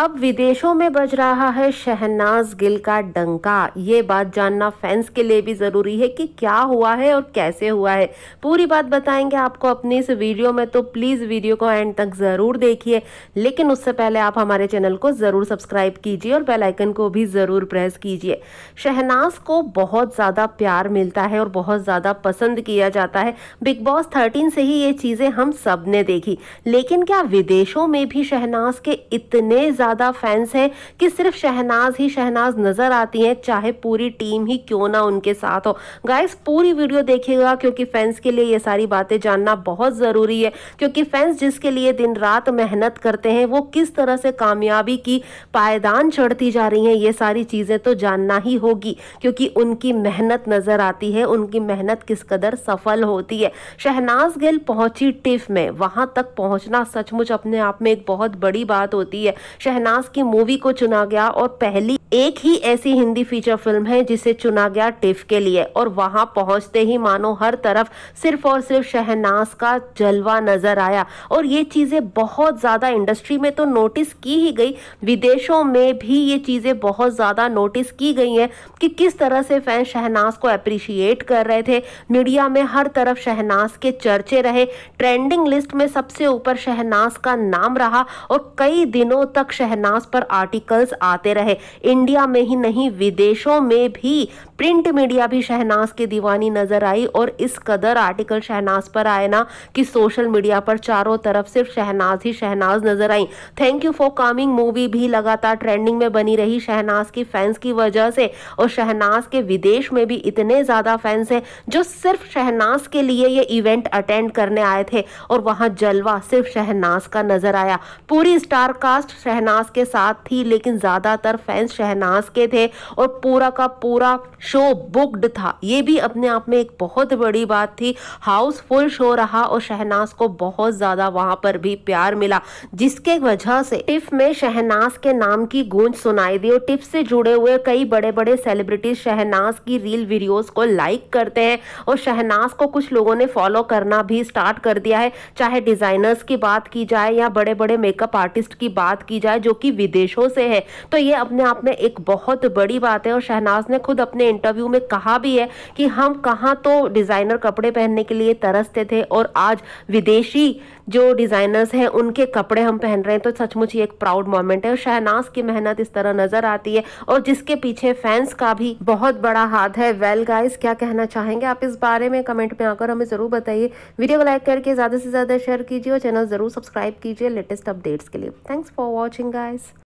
अब विदेशों में बज रहा है शहनाज गिल का डंका ये बात जानना फैंस के लिए भी ज़रूरी है कि क्या हुआ है और कैसे हुआ है पूरी बात बताएंगे आपको अपनी इस वीडियो में तो प्लीज़ वीडियो को एंड तक ज़रूर देखिए लेकिन उससे पहले आप हमारे चैनल को ज़रूर सब्सक्राइब कीजिए और बेल आइकन को भी ज़रूर प्रेस कीजिए शहनाज को बहुत ज़्यादा प्यार मिलता है और बहुत ज़्यादा पसंद किया जाता है बिग बॉस थर्टीन से ही ये चीज़ें हम सब ने देखी लेकिन क्या विदेशों में भी शहनाज के इतने ज़्यादा फैंस हैं कि सिर्फ शहनाज ही शहनाज नज़र आती हैं चाहे पूरी टीम ही क्यों ना उनके साथ हो गाइस पूरी वीडियो देखिएगा क्योंकि फैंस के लिए ये सारी बातें जानना बहुत ज़रूरी है क्योंकि फैंस जिसके लिए दिन रात मेहनत करते हैं वो किस तरह से कामयाबी की पायदान चढ़ती जा रही हैं ये सारी चीज़ें तो जानना ही होगी क्योंकि उनकी मेहनत नज़र आती है उनकी मेहनत किस कदर सफल होती है शहनाज गिल पहुंची टिफ में वहां तक पहुंचना सचमुच अपने आप में एक बहुत बड़ी बात होती है शहनाज की मूवी को चुना गया और पहली एक ही ऐसी हिंदी फीचर फिल्म है जिसे चुना गया टिफ के लिए और वहां पहुंचते ही मानो हर तरफ सिर्फ और सिर्फ शहनाज का जलवा नजर आया और ये चीज़ें बहुत ज़्यादा इंडस्ट्री में तो नोटिस की ही गई विदेशों में भी ये चीज़ें बहुत ज़्यादा नोटिस की गई हैं कि किस तरह से फैन शहनाज को अप्रिशिएट कर रहे थे मीडिया में हर तरफ शहनाज के चर्चे रहे ट्रेंडिंग लिस्ट में सबसे ऊपर शहनाज का नाम रहा और कई दिनों तक शहनाज पर आर्टिकल्स आते रहे इन इंडिया में ही नहीं विदेशों में भी प्रिंट मीडिया भी शहनाज के दीवानी नजर आई और इस कदर आर्टिकल शहनाज पर आए ना कि सोशल मीडिया पर चारों तरफ सिर्फ शहनाज ही शहनाज नजर आई thank you for coming movie भी लगातार ट्रेंडिंग में बनी रही शहनाज की फैंस की वजह से और शहनाज के विदेश में भी इतने ज़्यादा फैंस हैं जो सिर्फ शहनाज के लिए ये इवेंट अटेंड करने आए थे और वहाँ जलवा सिर्फ शहनाज का नजर आया पूरी स्टार कास्ट शहनाज के साथ थी लेकिन ज़्यादातर फैंस शहनाज के थे और पूरा का पूरा शो बुकड था ये भी अपने आप में एक बहुत बड़ी बात थी हाउसफुल शो रहा और शहनाज को बहुत ज़्यादा वहाँ पर भी प्यार मिला जिसके वजह से टिफ में शहनाज के नाम की गूंज सुनाई दी और टिफ से जुड़े हुए कई बड़े बड़े सेलिब्रिटीज शहनाज की रील वीडियोस को लाइक करते हैं और शहनाज को कुछ लोगों ने फॉलो करना भी स्टार्ट कर दिया है चाहे डिज़ाइनर्स की बात की जाए या बड़े बड़े मेकअप आर्टिस्ट की बात की जाए जो कि विदेशों से है तो ये अपने आप में एक बहुत बड़ी बात है और शहनाज ने खुद अपने इंटरव्यू में कहा भी है कि हम कहाँ तो डिज़ाइनर कपड़े पहनने के लिए तरसते थे और आज विदेशी जो डिज़ाइनर्स हैं उनके कपड़े हम पहन रहे हैं तो सचमुच ये एक प्राउड मोमेंट है और शहनाज की मेहनत इस तरह नज़र आती है और जिसके पीछे फैंस का भी बहुत बड़ा हाथ है वेल well गाइस क्या कहना चाहेंगे आप इस बारे में कमेंट में आकर हमें ज़रूर बताइए वीडियो को लाइक करके ज़्यादा से ज़्यादा शेयर कीजिए और चैनल ज़रूर सब्सक्राइब कीजिए लेटेस्ट अपडेट्स के लिए थैंक्स फॉर वॉचिंग गाइस